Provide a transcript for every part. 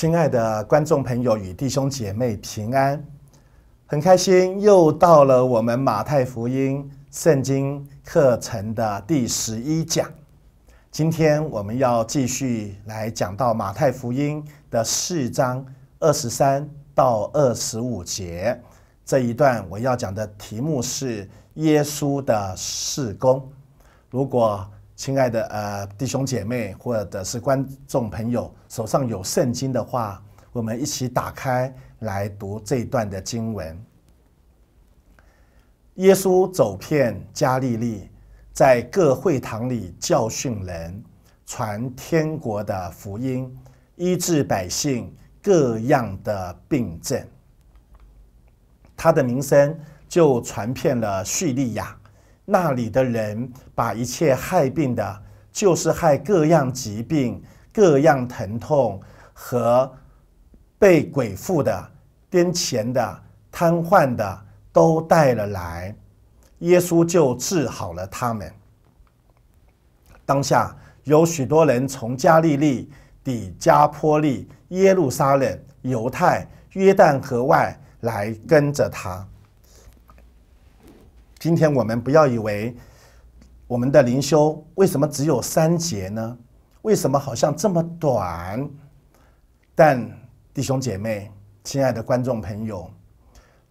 亲爱的观众朋友与弟兄姐妹平安，很开心又到了我们马太福音圣经课程的第十一讲。今天我们要继续来讲到马太福音的四章二十三到二十五节这一段。我要讲的题目是耶稣的侍工。如果亲爱的，呃，弟兄姐妹或者是观众朋友，手上有圣经的话，我们一起打开来读这一段的经文。耶稣走遍加利利，在各会堂里教训人，传天国的福音，医治百姓各样的病症。他的名声就传遍了叙利亚。那里的人把一切害病的，就是害各样疾病、各样疼痛和被鬼附的、癫痫的、瘫痪的，都带了来，耶稣就治好了他们。当下有许多人从加利利底加坡利、耶路撒冷、犹太、约旦河外来跟着他。今天我们不要以为我们的灵修为什么只有三节呢？为什么好像这么短？但弟兄姐妹、亲爱的观众朋友，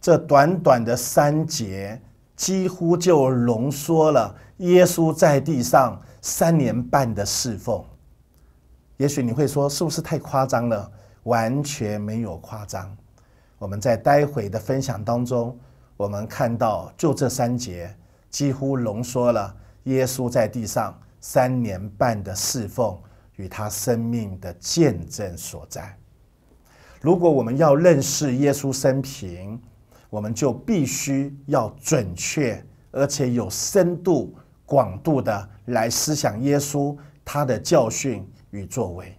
这短短的三节几乎就浓缩了耶稣在地上三年半的侍奉。也许你会说，是不是太夸张了？完全没有夸张。我们在待会的分享当中。我们看到，就这三节，几乎浓缩了耶稣在地上三年半的侍奉与他生命的见证所在。如果我们要认识耶稣生平，我们就必须要准确而且有深度广度的来思想耶稣他的教训与作为，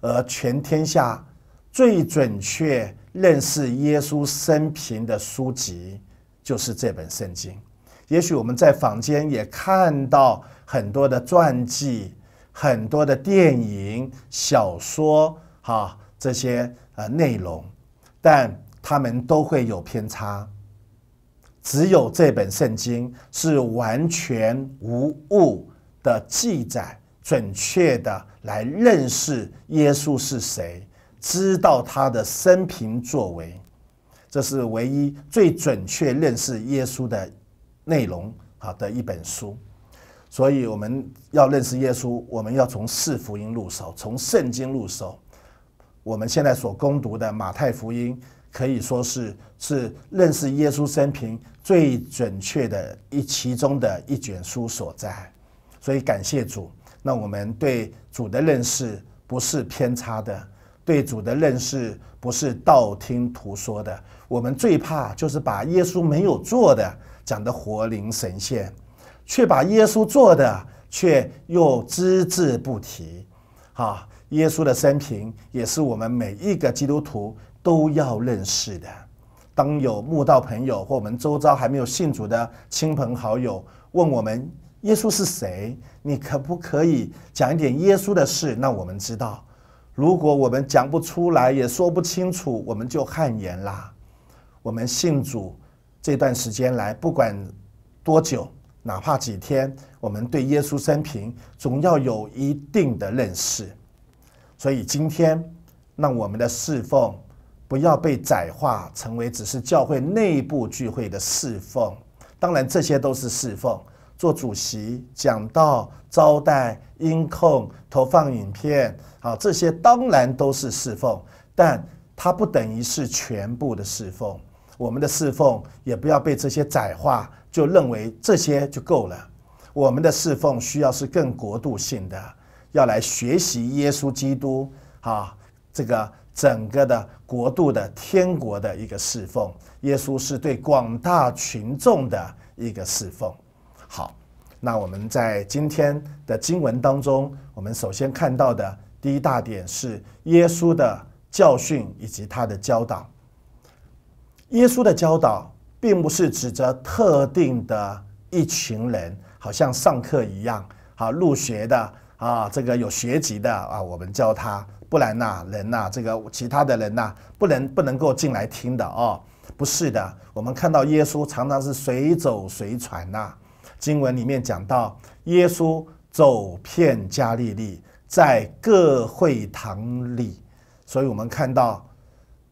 而全天下最准确。认识耶稣生平的书籍就是这本圣经。也许我们在坊间也看到很多的传记、很多的电影、小说，哈，这些呃内容，但他们都会有偏差。只有这本圣经是完全无误的记载，准确的来认识耶稣是谁。知道他的生平作为，这是唯一最准确认识耶稣的内容好的一本书，所以我们要认识耶稣，我们要从四福音入手，从圣经入手。我们现在所攻读的马太福音，可以说是是认识耶稣生平最准确的一其中的一卷书所在。所以感谢主，那我们对主的认识不是偏差的。对主的认识不是道听途说的，我们最怕就是把耶稣没有做的讲得活灵神现，却把耶稣做的却又只字不提。哈，耶稣的生平也是我们每一个基督徒都要认识的。当有慕道朋友或我们周遭还没有信主的亲朋好友问我们耶稣是谁，你可不可以讲一点耶稣的事，让我们知道？如果我们讲不出来，也说不清楚，我们就汗颜啦。我们信主这段时间来，不管多久，哪怕几天，我们对耶稣生平总要有一定的认识。所以今天，让我们的侍奉不要被窄化，成为只是教会内部聚会的侍奉。当然，这些都是侍奉。做主席讲到招待、音控、投放影片，好，这些当然都是侍奉，但它不等于是全部的侍奉。我们的侍奉也不要被这些窄化，就认为这些就够了。我们的侍奉需要是更国度性的，要来学习耶稣基督啊，这个整个的国度的天国的一个侍奉。耶稣是对广大群众的一个侍奉。好，那我们在今天的经文当中，我们首先看到的第一大点是耶稣的教训以及他的教导。耶稣的教导并不是指着特定的一群人，好像上课一样，好入学的啊，这个有学籍的啊，我们教他，不然呐，人呐，这个其他的人呐，不能不能够进来听的哦。不是的，我们看到耶稣常常是随走随传呐。经文里面讲到，耶稣走遍加利利，在各会堂里，所以我们看到，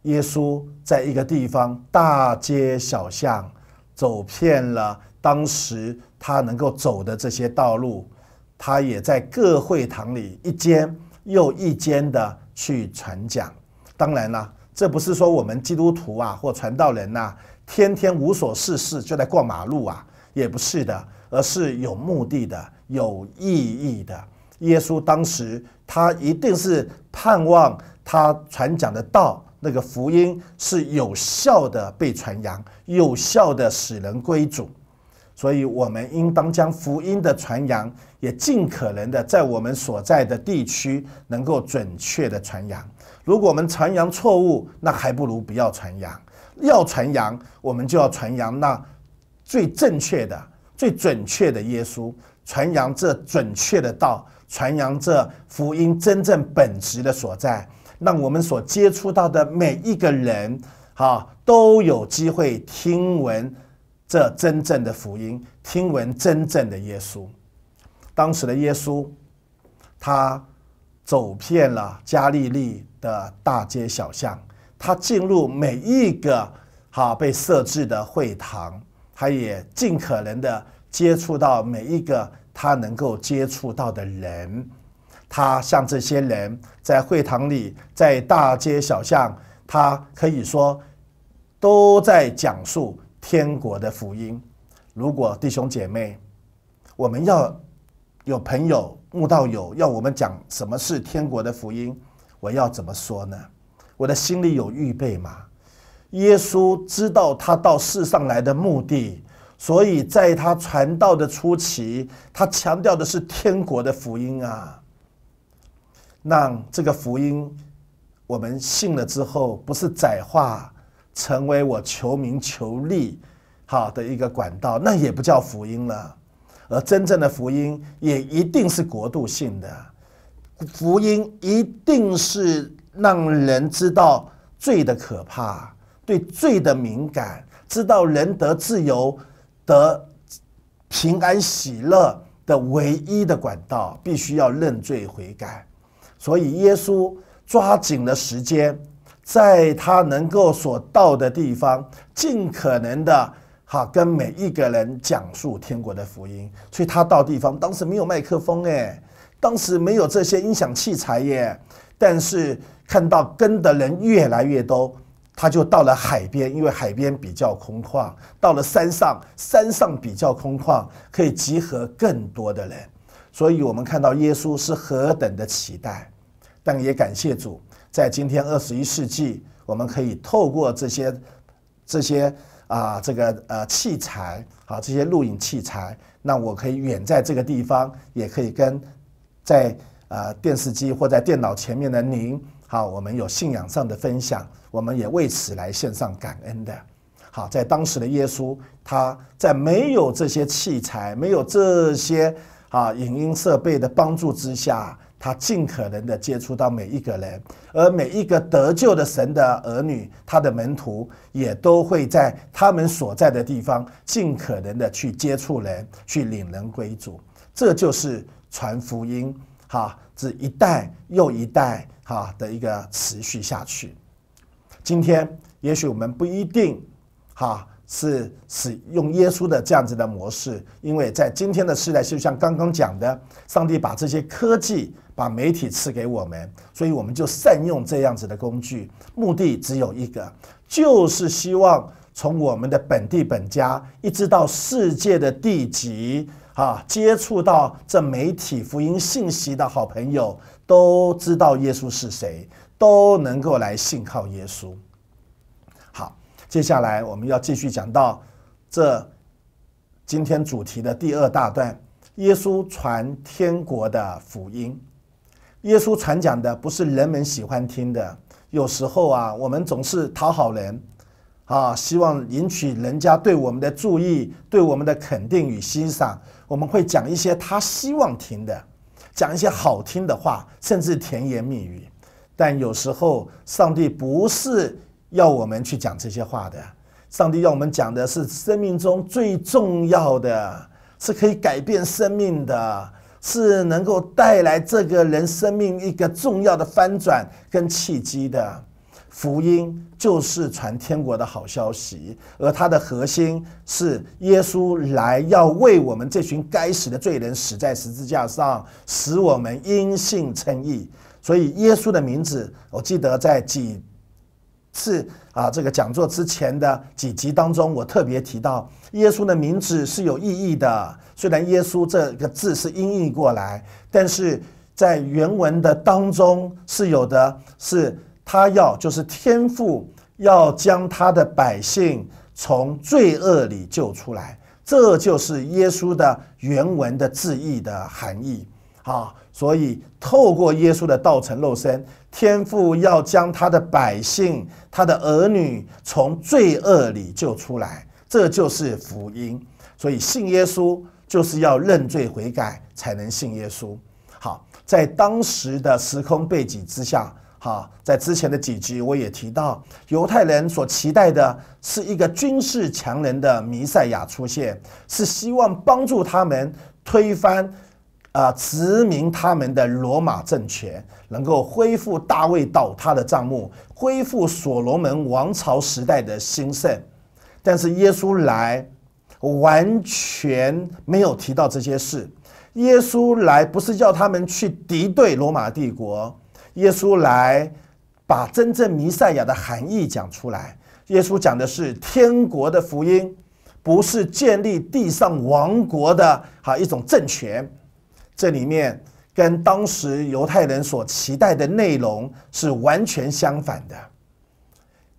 耶稣在一个地方，大街小巷走遍了，当时他能够走的这些道路，他也在各会堂里一间又一间的去传讲。当然了，这不是说我们基督徒啊或传道人呐，天天无所事事就在过马路啊，也不是的。而是有目的的、有意义的。耶稣当时，他一定是盼望他传讲的道，那个福音是有效的被传扬，有效的使人归主。所以，我们应当将福音的传扬也尽可能的在我们所在的地区能够准确的传扬。如果我们传扬错误，那还不如不要传扬。要传扬，我们就要传扬那最正确的。最准确的耶稣传扬这准确的道，传扬这福音真正本质的所在，让我们所接触到的每一个人，哈，都有机会听闻这真正的福音，听闻真正的耶稣。当时的耶稣，他走遍了加利利的大街小巷，他进入每一个哈被设置的会堂。他也尽可能的接触到每一个他能够接触到的人，他像这些人，在会堂里，在大街小巷，他可以说都在讲述天国的福音。如果弟兄姐妹，我们要有朋友慕道友，要我们讲什么是天国的福音，我要怎么说呢？我的心里有预备吗？耶稣知道他到世上来的目的，所以在他传道的初期，他强调的是天国的福音啊。让这个福音，我们信了之后，不是窄化成为我求名求利好的一个管道，那也不叫福音了。而真正的福音也一定是国度性的，福音一定是让人知道罪的可怕。对罪的敏感，知道人得自由、得平安、喜乐的唯一的管道，必须要认罪悔改。所以耶稣抓紧了时间，在他能够所到的地方，尽可能的哈跟每一个人讲述天国的福音。所以他到地方，当时没有麦克风哎，当时没有这些音响器材耶，但是看到跟的人越来越多。他就到了海边，因为海边比较空旷；到了山上，山上比较空旷，可以集合更多的人。所以，我们看到耶稣是何等的期待，但也感谢主，在今天二十一世纪，我们可以透过这些、这些啊，这个呃器材，啊，这些录影器材，那我可以远在这个地方，也可以跟在呃电视机或在电脑前面的您。好，我们有信仰上的分享，我们也为此来献上感恩的。好，在当时的耶稣，他在没有这些器材、没有这些啊影音设备的帮助之下，他尽可能的接触到每一个人，而每一个得救的神的儿女，他的门徒也都会在他们所在的地方，尽可能的去接触人，去领人归主。这就是传福音。哈，这一代又一代。哈的一个持续下去。今天也许我们不一定哈是使用耶稣的这样子的模式，因为在今天的时代，就像刚刚讲的，上帝把这些科技、把媒体赐给我们，所以我们就善用这样子的工具，目的只有一个，就是希望从我们的本地本家一直到世界的地级。啊，接触到这媒体福音信息的好朋友都知道耶稣是谁，都能够来信靠耶稣。好，接下来我们要继续讲到这今天主题的第二大段：耶稣传天国的福音。耶稣传讲的不是人们喜欢听的，有时候啊，我们总是讨好人，啊，希望引起人家对我们的注意，对我们的肯定与欣赏。我们会讲一些他希望听的，讲一些好听的话，甚至甜言蜜语。但有时候，上帝不是要我们去讲这些话的。上帝要我们讲的是生命中最重要的是可以改变生命的是能够带来这个人生命一个重要的翻转跟契机的。福音就是传天国的好消息，而它的核心是耶稣来要为我们这群该死的罪人死在十字架上，使我们因信称义。所以耶稣的名字，我记得在几次啊这个讲座之前的几集当中，我特别提到耶稣的名字是有意义的。虽然耶稣这个字是音译过来，但是在原文的当中是有的是。他要就是天父要将他的百姓从罪恶里救出来，这就是耶稣的原文的字义的含义啊。所以透过耶稣的道成肉身，天父要将他的百姓、他的儿女从罪恶里救出来，这就是福音。所以信耶稣就是要认罪悔改才能信耶稣。好，在当时的时空背景之下。好，在之前的几集我也提到，犹太人所期待的是一个军事强人的弥赛亚出现，是希望帮助他们推翻啊殖民他们的罗马政权，能够恢复大卫倒塌的账目，恢复所罗门王朝时代的兴盛。但是耶稣来完全没有提到这些事，耶稣来不是叫他们去敌对罗马帝国。耶稣来把真正弥赛亚的含义讲出来。耶稣讲的是天国的福音，不是建立地上王国的哈一种政权。这里面跟当时犹太人所期待的内容是完全相反的。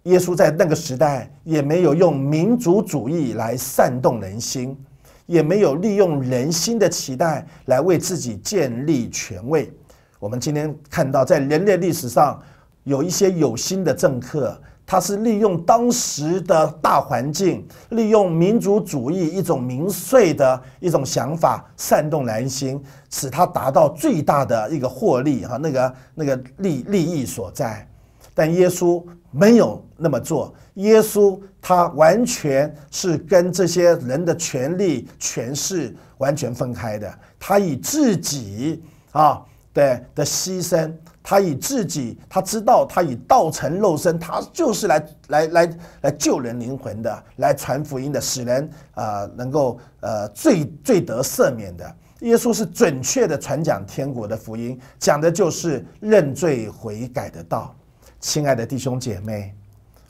耶稣在那个时代也没有用民族主义来煽动人心，也没有利用人心的期待来为自己建立权位。我们今天看到，在人类历史上，有一些有心的政客，他是利用当时的大环境，利用民族主义一种民粹的一种想法，煽动人心，使他达到最大的一个获利哈，那个那个利利益所在。但耶稣没有那么做，耶稣他完全是跟这些人的权利权势完全分开的，他以自己啊。对的牺牲，他以自己，他知道，他以道成肉身，他就是来来来来救人灵魂的，来传福音的，使人呃能够呃最最得赦免的。耶稣是准确的传讲天国的福音，讲的就是认罪悔改的道。亲爱的弟兄姐妹，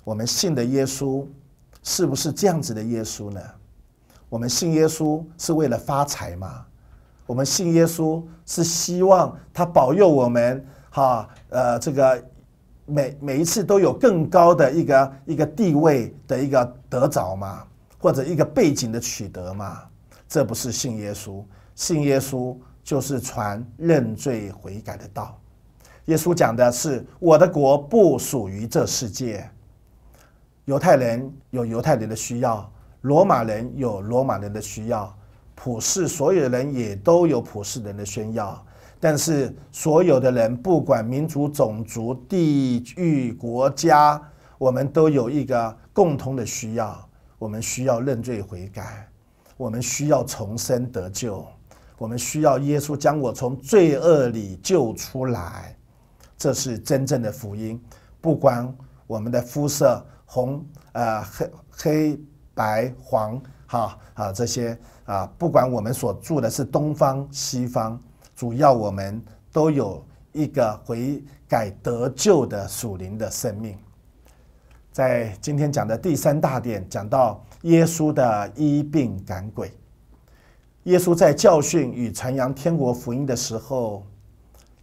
我们信的耶稣是不是这样子的耶稣呢？我们信耶稣是为了发财吗？我们信耶稣是希望他保佑我们，哈，呃，这个每每一次都有更高的一个一个地位的一个得着嘛，或者一个背景的取得嘛。这不是信耶稣，信耶稣就是传认罪悔改的道。耶稣讲的是我的国不属于这世界，犹太人有犹太人的需要，罗马人有罗马人的需要。普世所有的人也都有普世人的宣耀，但是所有的人不管民族、种族、地域、国家，我们都有一个共同的需要：我们需要认罪悔改，我们需要重生得救，我们需要耶稣将我从罪恶里救出来。这是真正的福音，不管我们的肤色红、呃黑、黑白黄，哈啊这些。啊，不管我们所住的是东方西方，主要我们都有一个悔改得救的属灵的生命。在今天讲的第三大点，讲到耶稣的医病赶鬼。耶稣在教训与传扬天国福音的时候，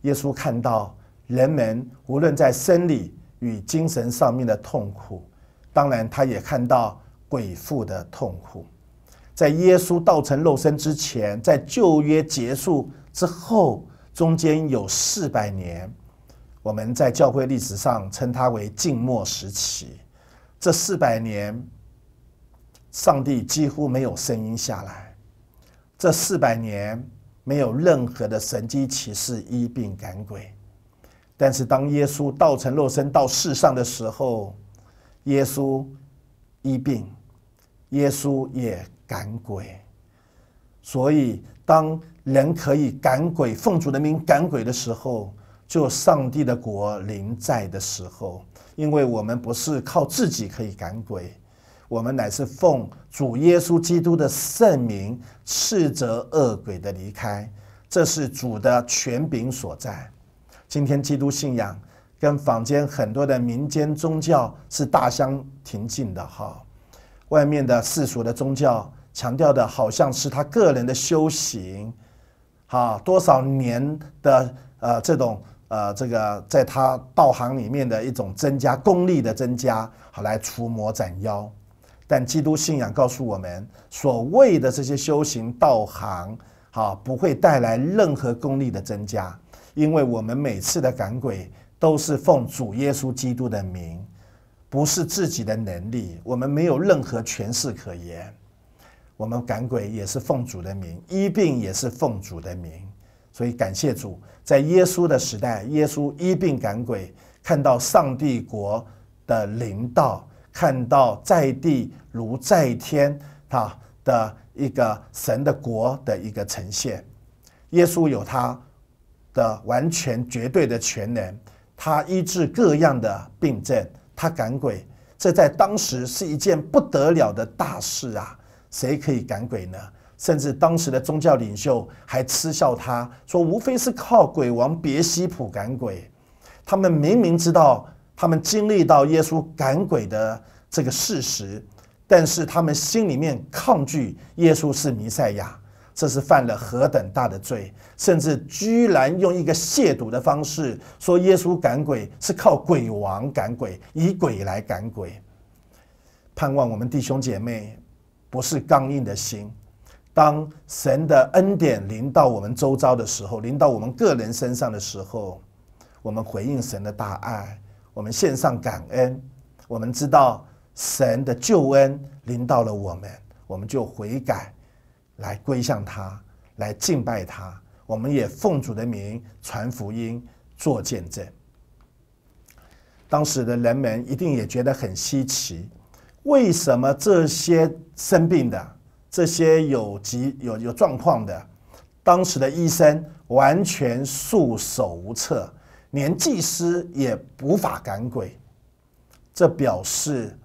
耶稣看到人们无论在生理与精神上面的痛苦，当然他也看到鬼父的痛苦。在耶稣道成肉身之前，在旧约结束之后，中间有四百年，我们在教会历史上称它为静默时期。这四百年，上帝几乎没有声音下来。这四百年没有任何的神机骑士医病赶鬼。但是当耶稣道成肉身到世上的时候，耶稣医病，耶稣也。赶鬼，所以当人可以赶鬼，奉主的名赶鬼的时候，就上帝的国临在的时候。因为我们不是靠自己可以赶鬼，我们乃是奉主耶稣基督的圣名斥责恶鬼的离开，这是主的权柄所在。今天基督信仰跟坊间很多的民间宗教是大相庭径的哈，外面的世俗的宗教。强调的好像是他个人的修行，哈，多少年的呃这种呃这个在他道行里面的一种增加功力的增加，好来除魔斩妖。但基督信仰告诉我们，所谓的这些修行道行，哈，不会带来任何功力的增加，因为我们每次的赶鬼都是奉主耶稣基督的名，不是自己的能力，我们没有任何权势可言。我们赶鬼也是奉主的名，医病也是奉主的名，所以感谢主，在耶稣的时代，耶稣医病赶鬼，看到上帝国的灵道，看到在地如在天，哈的一个神的国的一个呈现。耶稣有他的完全绝对的全能，他医治各样的病症，他赶鬼，这在当时是一件不得了的大事啊！谁可以赶鬼呢？甚至当时的宗教领袖还嗤笑他，说无非是靠鬼王别西卜赶鬼。他们明明知道他们经历到耶稣赶鬼的这个事实，但是他们心里面抗拒耶稣是弥赛亚，这是犯了何等大的罪！甚至居然用一个亵渎的方式说耶稣赶鬼是靠鬼王赶鬼，以鬼来赶鬼。盼望我们弟兄姐妹。不是刚硬的心，当神的恩典临到我们周遭的时候，临到我们个人身上的时候，我们回应神的大爱，我们献上感恩，我们知道神的救恩临到了我们，我们就悔改，来归向他，来敬拜他，我们也奉主的名传福音，做见证。当时的人们一定也觉得很稀奇。为什么这些生病的、这些有疾有有状况的，当时的医生完全束手无策，连祭司也无法赶鬼。这表示，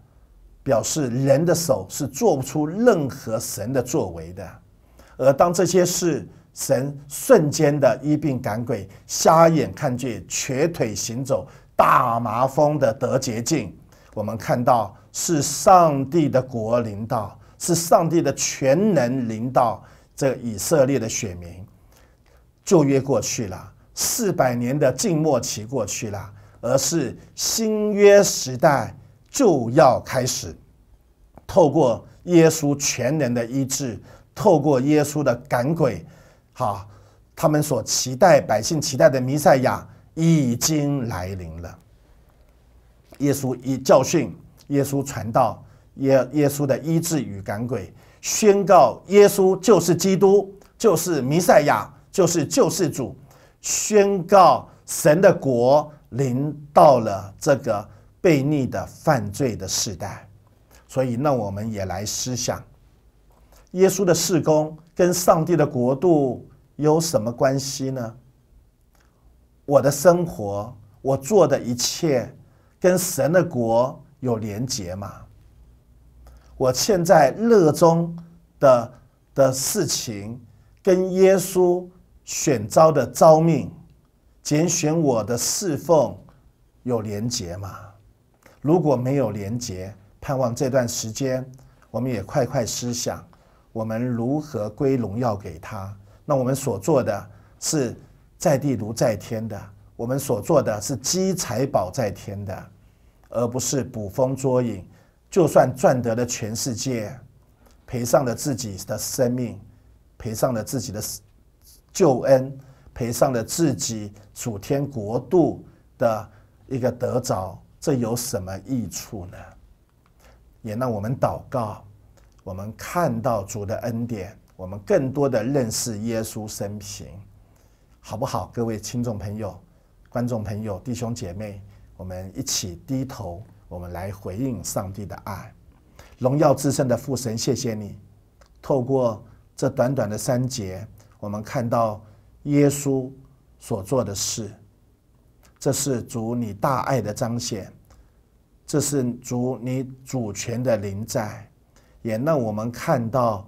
表示人的手是做不出任何神的作为的。而当这些事神瞬间的医病赶鬼、瞎眼看见、瘸腿行走、大麻风的得洁净，我们看到。是上帝的国领导，是上帝的全能领导。这以色列的选民，旧约过去了，四百年的静默期过去了，而是新约时代就要开始。透过耶稣全能的医治，透过耶稣的赶鬼，哈，他们所期待百姓期待的弥赛亚已经来临了。耶稣一教训。耶稣传道，耶耶稣的医治与赶鬼，宣告耶稣就是基督，就是弥赛亚，就是救世主，宣告神的国临到了这个悖逆的犯罪的时代。所以，那我们也来思想，耶稣的事工跟上帝的国度有什么关系呢？我的生活，我做的一切，跟神的国。有连结吗？我现在热衷的的事情，跟耶稣选召的召命，拣选我的侍奉有连结吗？如果没有连结，盼望这段时间我们也快快思想，我们如何归荣耀给他？那我们所做的是在地如在天的，我们所做的是积财宝在天的。而不是捕风捉影，就算赚得了全世界，赔上了自己的生命，赔上了自己的救恩，赔上了自己主天国度的一个得着，这有什么益处呢？也让我们祷告，我们看到主的恩典，我们更多的认识耶稣生平，好不好？各位听众朋友、观众朋友、弟兄姐妹。我们一起低头，我们来回应上帝的爱，荣耀至圣的父神，谢谢你。透过这短短的三节，我们看到耶稣所做的事，这是主你大爱的彰显，这是主你主权的临在，也让我们看到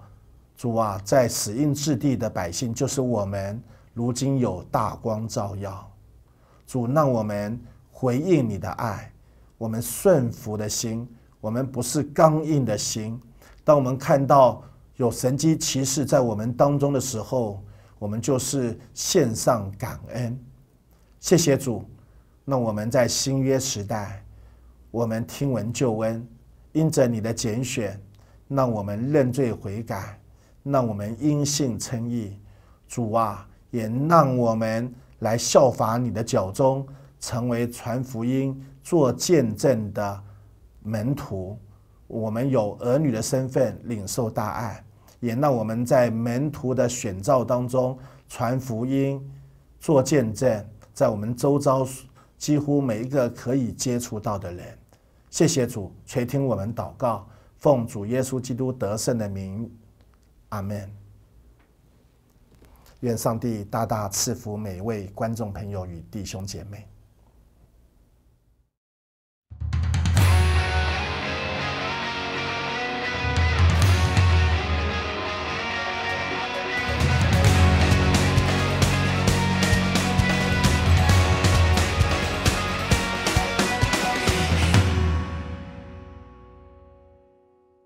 主啊，在死荫之地的百姓，就是我们，如今有大光照耀。主让我们。回应你的爱，我们顺服的心，我们不是刚硬的心。当我们看到有神机骑士在我们当中的时候，我们就是献上感恩，谢谢主。那我们在新约时代，我们听闻旧恩，因着你的拣选，让我们认罪悔改，让我们因信称义。主啊，也让我们来效法你的脚中。成为传福音、做见证的门徒，我们有儿女的身份领受大爱，也让我们在门徒的选召当中传福音、做见证，在我们周遭几乎每一个可以接触到的人。谢谢主垂听我们祷告，奉主耶稣基督得胜的名，阿门。愿上帝大大赐福每一位观众朋友与弟兄姐妹。